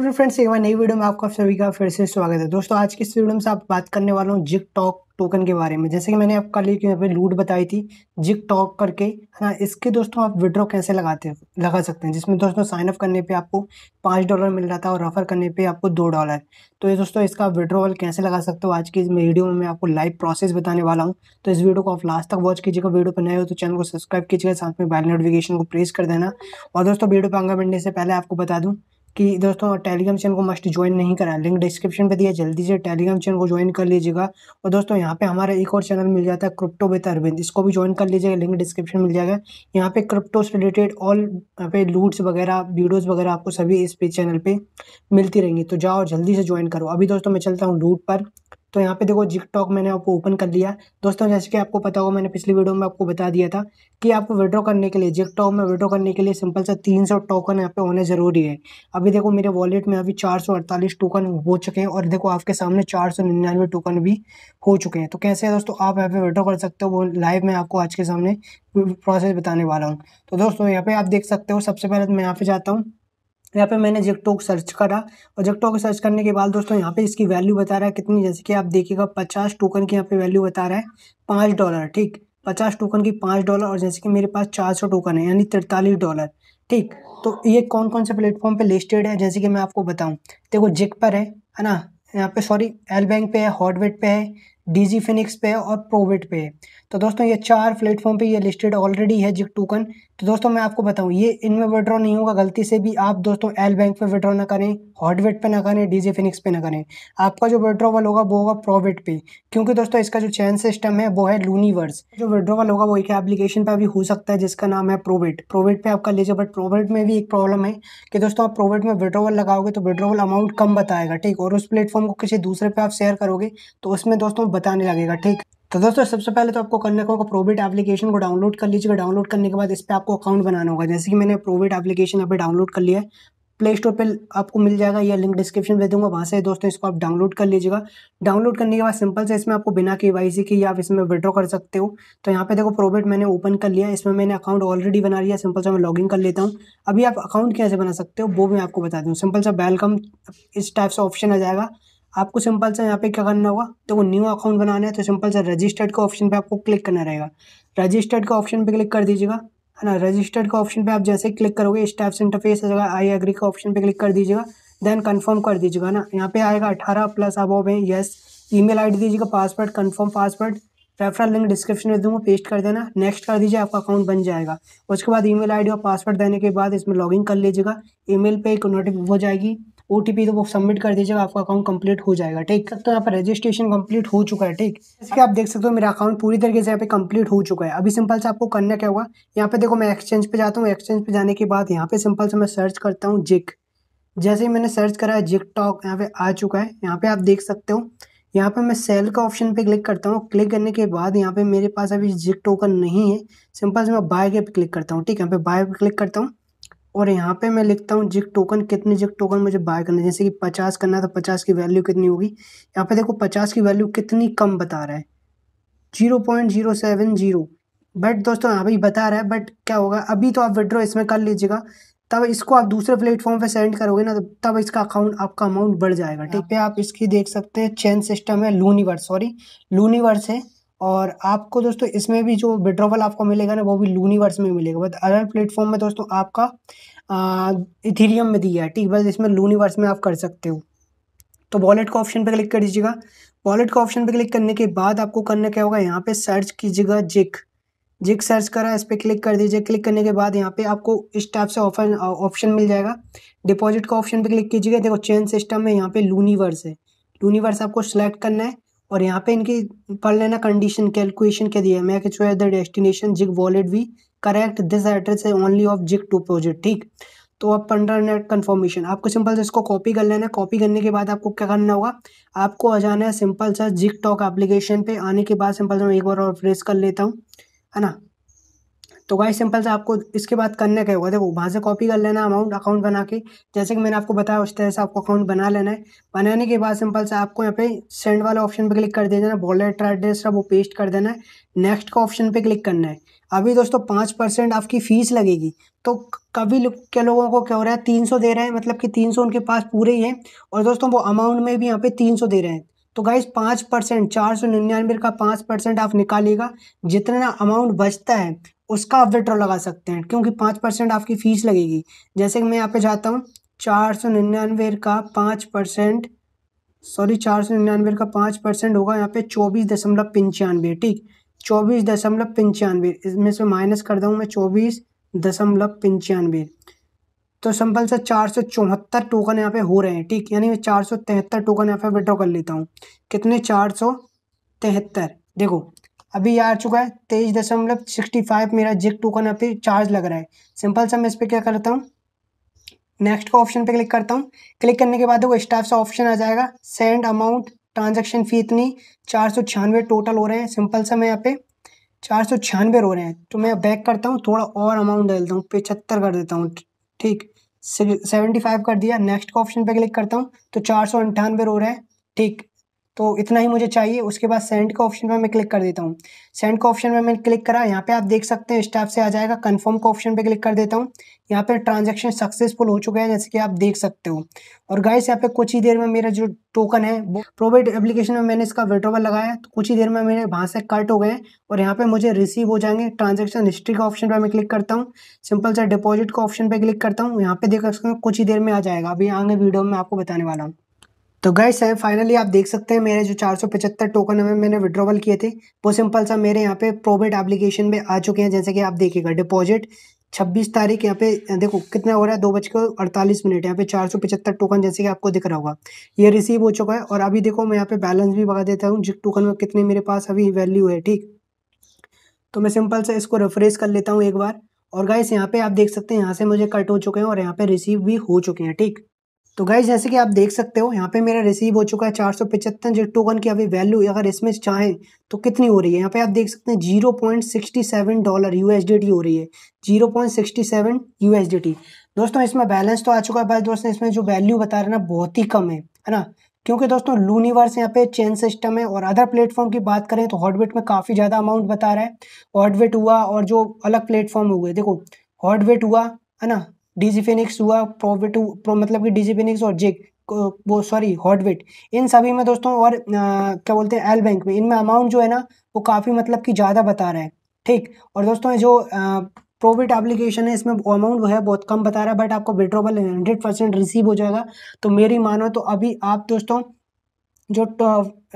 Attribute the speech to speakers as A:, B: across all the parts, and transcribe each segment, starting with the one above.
A: Hello friends एक बार नई video में आपका सभी का फिर से स्वागत है दोस्तों आज की इस वीडियो में से आप बात करने वाला हूँ जिक टॉक टोकन के बारे में जैसे कि मैंने आपका लिए यहाँ पे लूट बताई थी जिक टॉक करके है ना इसके दोस्तों आप विड्रॉ कैसे लगाते लगा सकते हैं जिसमें दोस्तों साइन अप करने पर आपको पाँच डॉलर मिल रहा था और रेफर करने पे आपको दो डॉलर तो ये दोस्तों इसका विड्रॉवल कैसे लगा सकते हो आज की इस वीडियो में मैं आपको लाइव प्रोसेस बताने वाला हूँ तो इस वीडियो को आप लास्ट तक वॉच कीजिएगा वीडियो पर नए हो तो चैनल को सब्सक्राइब कीजिएगा साथ में बैल नोटिफिकेशन को प्रेस कर देना और दोस्तों वीडियो पर आगे बढ़ने से पहले आपको बता दूँ कि दोस्तों टेलीग्राम चैनल को मस्ट ज्वाइन नहीं करा लिंक डिस्क्रिप्शन पे दिया जल्दी से टेलीग्राम चैनल को ज्वाइन कर लीजिएगा और दोस्तों यहाँ पे हमारा एक और चैनल मिल जाता है क्रिप्टो विद अरविंद इसको भी ज्वाइन कर लीजिएगा लिंक डिस्क्रिप्शन मिल जाएगा यहाँ पे क्रिप्टो से रिलेटेड ऑल यहाँ पे लूट्स वगैरह वीडियोज़ वगैरह आपको सभी इस पे चैनल पर मिलती रहेंगी तो जाओ जल्दी से ज्वाइन करो अभी दोस्तों मैं चलता हूँ लूट पर तो यहाँ पे देखो जिकटॉक मैंने आपको ओपन कर लिया दोस्तों जैसे कि आपको पता होगा मैंने पिछली वीडियो में आपको बता दिया था कि आपको विड्रॉ करने के लिए जिकटॉक में विड्रॉ करने के लिए सिंपल सा तीन सौ टोकन यहाँ पे होने ज़रूरी है अभी देखो मेरे वॉलेट में अभी चार सौ अड़तालीस टोकन हो चुके हैं और देखो आपके सामने चार सौ निन्यानवे टोकन भी हो चुके हैं तो कैसे है दोस्तों आप यहाँ पे विड्रॉ कर सकते हो वो लाइव में आपको आज के सामने प्रोसेस बताने वाला हूँ तो दोस्तों यहाँ पे आप देख सकते हो सबसे पहले तो मैं यहाँ पे जाता हूँ यहाँ पे मैंने जिकटो सर्च करा और जिकटो सर्च करने के बाद दोस्तों यहाँ पे इसकी वैल्यू बता रहा है कितनी जैसे कि आप देखिएगा पचास टोकन की यहाँ पे वैल्यू बता रहा है पाँच डॉलर ठीक पचास टोकन की पाँच डॉलर और जैसे कि मेरे पास चार सौ टोकन है यानी तिरतालीस डॉलर ठीक तो ये कौन कौन से प्लेटफॉर्म पे लिस्टेड है जैसे कि मैं आपको बताऊँ देखो जिक पर है है ना यहाँ पे सॉरी एल बैंक पे है हॉटवेट पे है डीजी फिनिक्स पे और प्रोविट पे तो दोस्तों ये चार प्लेटफॉर्म पे ये लिस्टेड ऑलरेडी है जिक टोकन तो दोस्तों मैं आपको बताऊं ये इनमें विड्रॉ नहीं होगा गलती से भी आप दोस्तों एल बैंक पे विड्रॉ ना करें हॉटवेट पे ना करें जी फिनिक्स पे ना करें आपका जो विड्रॉवल होगा वो होगा प्रोविट पे क्योंकि दोस्तों इसका जो चैन सिस्टम है वो है लूनीवर्स जो विड्रॉवल होगा वो एक एप्लीकेशन पर अभी हो सकता है जिसका नाम है प्रोविट प्रोविट पर आपका लीजिए बट प्रोविट में भी एक प्रॉब्लम है कि दोस्तों आप प्रोविट में विड्रॉवल लगाओगे तो विड्रॉवल अमाउंट कम बताएगा ठीक और उस प्लेटफॉर्म को किसी दूसरे पर आप शेयर करोगे तो उसमें दोस्तों बताने लगेगा ठीक तो दोस्तों सबसे पहले तो आपको करना होगा प्रोविट एप्लीकेशन को डाउनलोड कर लीजिएगा डाउनलोड करने के बाद इस पर आपको अकाउंट बनाना होगा जैसे कि मैंने प्रोविट एप्लीकेशन यहाँ पे डाउनलोड कर लिया है प्ले स्टोर पर आपको मिल जाएगा या लिंक डिस्क्रिप्शन दे दूंगा वहाँ से दोस्तों इसको आप डाउनलोड कर लीजिएगा डाउनलोड करने के बाद सिंपल से इसमें आपको बिना के वाई सी के या आप इसमें विड्रॉ कर सकते हो तो यहाँ पे देखो प्रोविट मैंने ओपन कर लिया इसमें मैंने अकाउंट ऑलरेडी बना लिया सिंपल से मैं लॉगिन कर लेता हूँ अभी आप अकाउंट कैसे बना सकते हो वो मैं आपको बता दूँ सिंपल सा वेलकम इस टाइप से ऑप्शन आ जाएगा आपको सिंपल सा यहाँ पे क्या करना होगा तो वो न्यू अकाउंट बनाना है तो सिंपल सा रजिस्टर्ड के ऑप्शन पे आपको क्लिक करना रहेगा रजिस्टर्ड के ऑप्शन पे क्लिक कर दीजिएगा है ना रजिस्टर्ड के ऑप्शन पे आप जैसे क्लिक करोगे स्टाफ इंटरफेस आ जाएगा आई एग्री के ऑप्शन पे क्लिक कर दीजिएगा देन कन्फर्म कर दीजिएगा ना यहाँ पे आएगा अठारह प्लस अबोव है येस आई डी दीजिएगा password confirm password referral link description में दूंगा पेस्ट कर देना नेक्स्ट कर दीजिए आपका अकाउंट बन जाएगा उसके बाद ईमेल आईडी और पासवर्ड देने के बाद इसमें लॉगिन कर लीजिएगा ईमेल पे एक नोटिफिक हो जाएगी ओ तो वो सबमिट कर दीजिएगा आपका अकाउंट कंप्लीट हो जाएगा ठीक तो यहाँ पर रजिस्ट्रेशन कंप्लीट हो चुका है ठीक इसके आप देख सकते हो मेरा अकाउंट पूरी तरीके से यहाँ पे कंप्लीट हो चुका है अभी सिंपल से आपको करना क्या होगा यहाँ पे देखो मैं एक्सचेंज पे जाता हूँ एक्सचेंज पे जाने के बाद यहाँ पे सिंपल से मैं सर्च करता हूँ जिक जैसे ही मैंने सर्च करा है जिक टॉक यहाँ पे आ चुका है यहाँ पे आप देख सकते हो यहाँ पे मैं सेल का ऑप्शन पे क्लिक करता हूँ क्लिक करने के बाद यहाँ पे मेरे पास अभी जिक टोकन नहीं है सिंपल से मैं बाय के पे क्लिक करता हूँ ठीक है यहाँ पे बाय पे क्लिक करता हूँ और यहाँ पे मैं लिखता हूँ जिक टोकन कितने जिक टोकन मुझे बाय करने जैसे कि पचास करना था तो पचास की वैल्यू कितनी होगी यहाँ पे देखो पचास की वैल्यू कितनी कम बता रहा है zero point zero seven zero but दोस्तों यहाँ पे बता रहा है बट क्या होगा अभी तो आप विड्रॉ इसमें कर लीजिएगा तब इसको आप दूसरे प्लेटफॉर्म पे सेंड करोगे ना तब इसका अकाउंट आपका अमाउंट बढ़ जाएगा ठीक हाँ। है आप इसकी देख सकते हैं चैन सिस्टम है लूनीवर्स सॉरी लूनीवर्स है और आपको दोस्तों इसमें भी जो विड्रॉवल आपको मिलेगा ना वो भी लूनीवर्स में मिलेगा बट अदर प्लेटफॉर्म में दोस्तों आपका इथीरियम में दिया है ठीक बस इसमें लूनीवर्स में आप कर सकते हो तो वॉलेट का ऑप्शन पर क्लिक कर दीजिएगा वॉलेट का ऑप्शन पर क्लिक करने के बाद आपको करना क्या होगा यहाँ पे सर्च कीजिएगा जिक जिक सर्च करा इस पर क्लिक कर दीजिए क्लिक करने के बाद यहाँ पे आपको इस टाइप से ऑफर ऑप्शन मिल जाएगा डिपॉजिट का ऑप्शन पर क्लिक कीजिएगा देखो चेन सिस्टम है यहाँ पे लूनीवर्स है लूनीवर्स आपको सिलेक्ट करना है और यहाँ पे इनकी पढ़ लेना कंडीशन कैलकुलेशन क्या दिया मैं जो है the destination zig wallet we correct this address है only of zig to project ठीक तो अब पंद्रह मिनट कन्फर्मेशन आपको सिंपल से इसको कॉपी कर लेना है कॉपी करने के बाद आपको क्या करना होगा आपको आ जाना है सिंपल सा जिक टॉक एप्लीकेशन पे आने के बाद सिंपल से मैं एक बार और फ्रेस कर लेता हूँ है ना तो गाइस सिंपल से आपको इसके बाद करने का होगा देखो वहाँ से कॉपी कर लेना अमाउंट अकाउंट बना के जैसे कि मैंने आपको बताया उस तरह से आपको अकाउंट बना लेना है बनाने के बाद सिंपल से आपको यहाँ पे सेंड वाले ऑप्शन पे क्लिक कर दे देना है वॉलेट एड्रेस वो पेस्ट कर देना है नेक्स्ट का ऑप्शन पे क्लिक करना है अभी दोस्तों पाँच परसेंट आपकी फ़ीस लगेगी तो कभी के लोगों को क्या हो रहा है तीन सौ दे रहे हैं मतलब कि तीन सौ उनके पास पूरे ही हैं और दोस्तों वो अमाउंट में भी यहाँ पे तीन सौ दे रहे हैं तो गाइज पाँच परसेंट चार सौ निन्यानवे का पाँच परसेंट आप निकालिएगा जितना अमाउंट बचता है उसका आप विड्रॉ लगा सकते हैं क्योंकि पाँच परसेंट आपकी फ़ीस लगेगी जैसे कि मैं यहाँ पे जाता हूँ चार सौ निन्यानवे का पाँच परसेंट सॉरी चार सौ निन्यानवे का पाँच परसेंट होगा यहाँ पे चौबीस दशमलव पंचानवे ठीक चौबीस दशमलव पंचानवे इसमें से माइनस कर दूँ मैं चौबीस दशमलव पंचानवे तो सिंपल से चार सौ चौहत्तर टोकन यहाँ पे हो रहे हैं ठीक यानी मैं चार सौ तिहत्तर टोकन यहाँ पे विड्रॉ कर लेता हूँ कितने चार सौ तिहत्तर देखो अभी ये आ चुका है तेईस दशमलव सिक्सटी फाइव मेरा जिक टोकन पे चार्ज लग रहा है सिंपल सा मैं इस पर क्या करता हूँ नेक्स्ट का ऑप्शन पे क्लिक करता हूँ क्लिक करने के बाद वो स्टाफ सा ऑप्शन आ जाएगा सेंड अमाउंट ट्रांजेक्शन फ़ी इतनी चार सौ छियानवे टोटल हो रहे हैं सिंपल सा मैं यहाँ पे चार सौ छियानवे हो रहे हैं तो मैं बैक करता हूँ थोड़ा और अमाउंट डालता हूँ पिछहत्तर कर देता हूँ ठीक सेवेंटी फाइव कर दिया नेक्स्ट का ऑप्शन पे क्लिक करता हूँ तो चार सौ अंठानवे रो रहा है ठीक तो इतना ही मुझे चाहिए उसके बाद सेंड का ऑप्शन पर मैं क्लिक कर देता हूँ सेंड का ऑप्शन पर मैंने क्लिक करा यहाँ पे आप देख सकते हैं स्टाफ से आ जाएगा कंफर्म का ऑप्शन पे क्लिक कर देता हूँ यहाँ पे ट्रांजैक्शन सक्सेसफुल हो चुका है जैसे कि आप देख सकते हो और गाइस यहाँ पे कुछ ही देर में मेरा जो टोकन है वो प्रोबेट एप्लीकेशन में मैंने इसका विड्रोवल लगाया तो कुछ ही देर में मेरे वहाँ से कट हो गए और यहाँ पे मुझे रिसीव हो जाएंगे ट्रांजेक्शन हिस्ट्री का ऑप्शन पर मैं क्लिक करता हूँ सिंपल सा डिपॉजिट का ऑप्शन पर क्लिक करता हूँ यहाँ पे देख सकते हो कुछ ही देर में आ जाएगा अभी आगे वीडियो में आपको बताने वाला हूँ तो गाइस सर फाइनली आप देख सकते हैं मेरे जो पचहत्तर टोकन हमें मैंने विड्रॉवल किए थे वो सिंपल सा मेरे यहाँ पे प्रोबेट एप्लीकेशन में आ चुके हैं जैसे कि आप देखिएगा डिपॉजिट 26 तारीख यहाँ पे देखो कितना हो रहा है दो बज अड़तालीस मिनट यहाँ पे चार सौ पचहत्तर टोकन जैसे कि आपको दिख रहा होगा ये रिसीव हो चुका है और अभी देखो मैं यहाँ पे बैलेंस भी बढ़ा देता हूँ जिस टोकन में कितने मेरे पास अभी वैल्यू है ठीक तो मैं सिंपल सा इसको रिफ्रेश कर लेता हूँ एक बार और गाइस यहाँ पे आप देख सकते हैं यहाँ से मुझे कट हो चुके हैं और यहाँ पे रिसीव भी हो चुके हैं ठीक तो गाइज जैसे कि आप देख सकते हो यहाँ पे मेरा रिसीव हो चुका है चार सौ पचहत्तर जो टोकन की अभी वैल्यू अगर इसमें चाहें तो कितनी हो रही है यहाँ पे आप देख सकते हैं zero point sixty seven dollar T हो रही है zero point sixty seven T दोस्तों इसमें बैलेंस तो आ चुका है बस दोस्तों इसमें जो वैल्यू बता रहे ना बहुत ही कम है है ना क्योंकि दोस्तों लूनिवर्स यहाँ पे चेन सिस्टम है और अदर प्लेटफॉर्म की बात करें तो हॉटवेट में काफ़ी ज़्यादा अमाउंट बता रहा है हॉटवेट हुआ और जो अलग प्लेटफॉर्म हुए देखो हॉटवेट हुआ है ना डीजीफिनिक्स हुआ प्रोविट प्रो मतलब कि डीजी फिनिक्स और जेक वो सॉरी हॉटविट इन सभी में दोस्तों और आ, क्या बोलते हैं एल बैंक में इनमें अमाउंट जो है ना वो काफ़ी मतलब कि ज़्यादा बता रहा है ठीक और दोस्तों जो प्रोविट एप्लीकेशन है इसमें अमाउंट वो है बहुत कम बता रहा है बट आपको विड्रोवल हंड्रेड परसेंट रिसीव हो जाएगा तो मेरी मानो तो अभी आप दोस्तों जो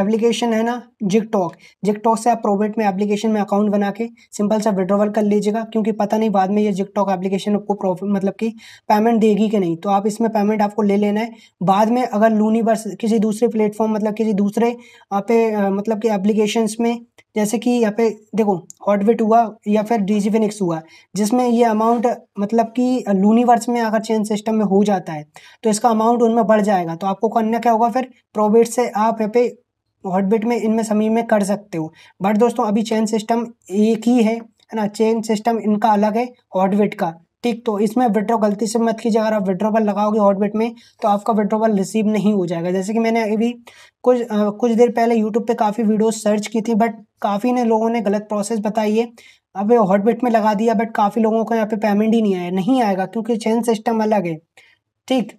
A: एप्लीकेशन है ना जिकटॉक जिकटॉक से आप प्रोबेट में एप्लीकेशन में अकाउंट बना के सिंपल सा विड्रोवल कर लीजिएगा क्योंकि पता नहीं बाद में ये जिकटॉक एप्लीकेशन आपको प्रॉफिट मतलब कि पेमेंट देगी कि नहीं तो आप इसमें पेमेंट आपको ले लेना है बाद में अगर लूनीवर्स किसी दूसरे प्लेटफॉर्म मतलब किसी दूसरे आप मतलब कि एप्लीकेशन में जैसे कि यहाँ पे देखो हॉटविट हुआ या फिर जी फिनिक्स हुआ जिसमें ये अमाउंट मतलब कि लूनीवर्स में अगर चेंज सिस्टम में हो जाता है तो इसका अमाउंट उनमें बढ़ जाएगा तो आपको करना क्या होगा फिर प्रोबेट से आप यहाँ पे हॉटबिट में इनमें समय में कर सकते हो बट दोस्तों अभी चेन सिस्टम एक ही है है ना चेन सिस्टम इनका अलग है हॉटबिट का ठीक तो इसमें विड्रो गलती से मत कीजिए अगर आप विड्रॉ पर लगाओगे हॉटबिट में तो आपका विड्रॉवल रिसीव नहीं हो जाएगा जैसे कि मैंने अभी कुछ आ, कुछ देर पहले यूट्यूब पे काफ़ी वीडियोस सर्च की थी बट काफ़ी ने लोगों ने गलत प्रोसेस बताई है अब हॉटबिट में लगा दिया बट काफ़ी लोगों को यहाँ पे पेमेंट ही नहीं आया नहीं आएगा क्योंकि चेन सिस्टम अलग है ठीक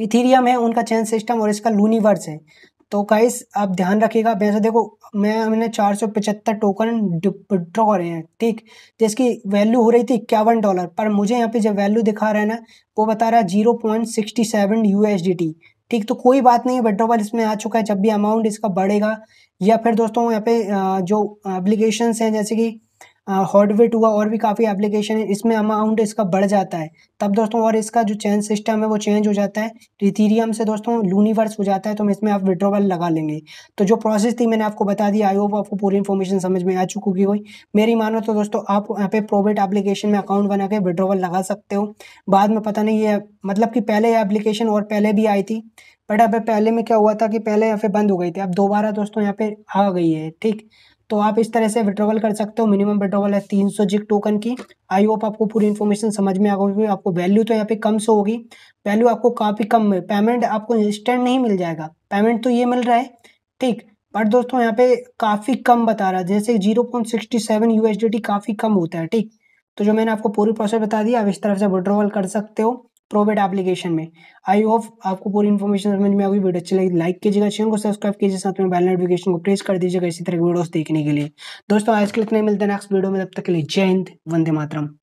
A: इथीरियम है उनका चेन सिस्टम और इसका लूनिवर्स है तो गाइस आप ध्यान रखिएगा वैसे देखो मैं मैंने चार सौ पचहत्तर टोकन विड्रॉ करे हैं ठीक जिसकी तो वैल्यू हो रही थी इक्यावन डॉलर पर मुझे यहाँ पे जो वैल्यू दिखा रहा है ना वो बता रहा है zero point sixty seven U S D T ठीक तो कोई बात नहीं विड्रॉवल इसमें आ चुका है जब भी अमाउंट इसका बढ़ेगा या फिर दोस्तों यहाँ पे जो एप्लीकेशन हैं जैसे कि हॉटवेट हुआ और भी काफ़ी एप्लीकेशन है इसमें अमाउंट इसका बढ़ जाता है तब दोस्तों और इसका जो चेंज सिस्टम है वो चेंज हो जाता है रिथीरियम से दोस्तों लूनिवर्स हो जाता है तो इसमें आप विड्रोवल लगा लेंगे तो जो प्रोसेस थी मैंने आपको बता दी आई होप आपको पूरी इन्फॉर्मेशन समझ में आ चुकी हुई मेरी मानो तो दोस्तों आप यहाँ पे प्रोवेट एप्लीकेशन में अकाउंट बना के विड्रोवल लगा सकते हो बाद में पता नहीं ये मतलब कि पहले ये एप्लीकेशन और पहले भी आई थी बट अब पहले में क्या हुआ था कि पहले यहाँ पे बंद हो गई थी अब दोबारा दोस्तों यहाँ पे आ गई है ठीक तो आप इस तरह से विड्रोवल कर सकते हो मिनिमम विड्रोवल है तीन सौ जिक टोकन की आई होप आपको पूरी इन्फॉर्मेशन समझ में आ गई आपको वैल्यू तो यहाँ पे कम से होगी वैल्यू आपको काफ़ी कम है पेमेंट आपको इंस्टेंट नहीं मिल जाएगा पेमेंट तो ये मिल रहा है ठीक बट दोस्तों यहाँ पे काफ़ी कम बता रहा है जैसे zero point sixty seven U D T काफ़ी कम होता है ठीक तो जो मैंने आपको पूरी प्रोसेस बता दी आप इस तरह से विड्रोवल कर सकते हो प्रोवेट एप्लीकेशन में आई होप आपको पूरी इन्फॉर्मेशन समझ में आई वीडियो अच्छी लगी लाइक तो कीजिएगा चैनल को सब्सक्राइब कीजिए साथ में बेल नोटिफिकेशन को प्रेस कर दीजिएगा इसी तरह की वीडियोस देखने के लिए दोस्तों आज के लिए इतना मिलते हैं नेक्स्ट वीडियो में तब तक के लिए जय हिंद वंदे मातरम